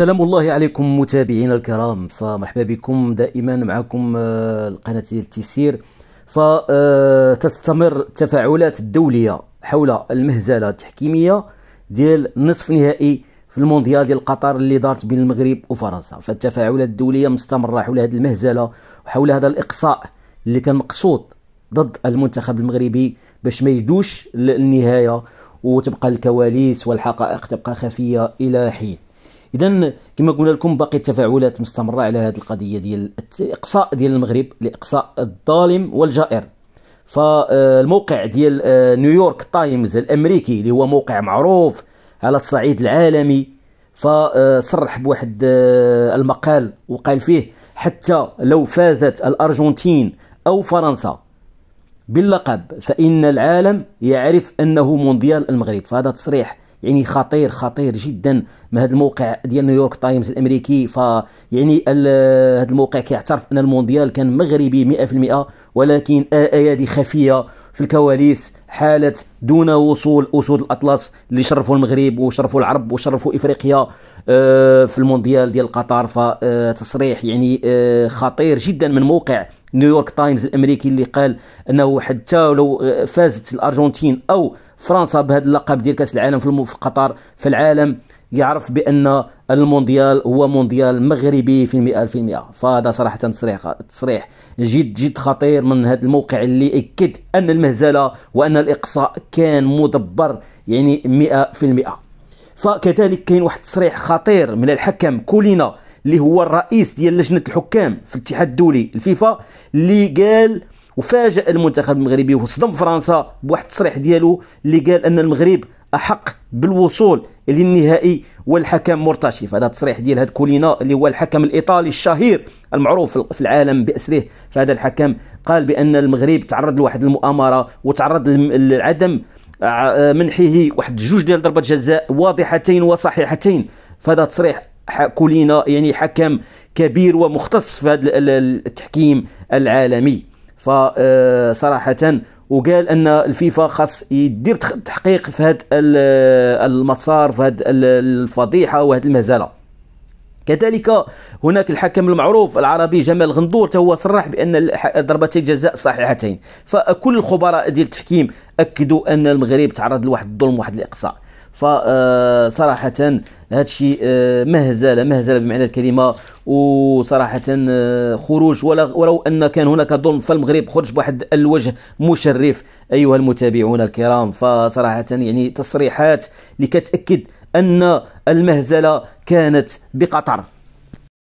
سلام الله عليكم متابعينا الكرام فمرحبا بكم دائما معكم آه، القناة ديال التيسير فتستمر آه، التفاعلات الدولية حول المهزلة التحكيمية ديال نصف نهائي في المونديال ديال قطر اللي دارت بين المغرب وفرنسا فالتفاعلات الدولية مستمرة حول هذه المهزلة وحول هذا الإقصاء اللي كان مقصود ضد المنتخب المغربي باش ما يدوش للنهاية وتبقى الكواليس والحقائق تبقى خفية إلى حين اذا كما قلنا لكم باقي التفاعلات مستمره على هذه القضيه ديال الاقصاء ديال المغرب لاقصاء الظالم والجائر فالموقع ديال آه، نيويورك تايمز الامريكي اللي هو موقع معروف على الصعيد العالمي فصرح بواحد آه، المقال وقال فيه حتى لو فازت الارجنتين او فرنسا باللقب فان العالم يعرف انه مونديال المغرب فهذا تصريح يعني خطير خطير جدا من هذا الموقع ديال نيويورك تايمز الامريكي ف يعني هذا الموقع كيعترف ان المونديال كان مغربي 100% ولكن ايادي خفيه في الكواليس حالة دون وصول أسود الأطلس اللي شرفوا المغرب وشرفوا العرب وشرفوا إفريقيا آه، في المونديال ديال قطر فتصريح آه، يعني آه، خطير جدا من موقع نيويورك تايمز الأمريكي اللي قال أنه حتى لو فازت الأرجنتين أو فرنسا بهذا اللقب ديال كاس العالم في, في قطر في العالم يعرف بان المونديال هو مونديال مغربي في المئة في المئة فهذا صراحة تصريح تصريح جد جد خطير من هذا الموقع اللي أكد أن المهزلة وأن الإقصاء كان مدبر يعني مئة في المئة فكذلك كاين واحد التصريح خطير من الحكم كولينا اللي هو الرئيس ديال لجنة الحكام في الاتحاد الدولي الفيفا اللي قال وفاجأ المنتخب المغربي وصدم فرنسا بواحد التصريح ديالو اللي قال أن المغرب أحق بالوصول للنهائي والحكم مرتشي فهذا التصريح ديال هاد كولينا اللي هو الحكم الايطالي الشهير المعروف في العالم باسره فهذا الحكم قال بان المغرب تعرض لواحد المؤامره وتعرض لعدم آه، آه، منحه واحد جوج ديال ضربات جزاء واضحتين وصحيحتين فهذا تصريح كولينا يعني حكم كبير ومختص في هذا التحكيم العالمي فصراحه وقال ان الفيفا خاص يدير تحقيق في هذا المسار في هذه الفضيحه وهذه المهزله كذلك هناك الحكم المعروف العربي جمال غندور هو صرح بان ضربتي الجزاء صحيحتين فكل الخبراء ديال التحكيم اكدوا ان المغرب تعرض لواحد الظلم واحد الاقصاء فصراحة هذا الشيء آه، مهزلة مهزلة بمعنى الكلمة وصراحة آه، خروج ولو أن كان هناك ظلم فالمغرب خرج بواحد الوجه مشرف أيها المتابعون الكرام فصراحة يعني تصريحات لكتأكد أن المهزلة كانت بقطر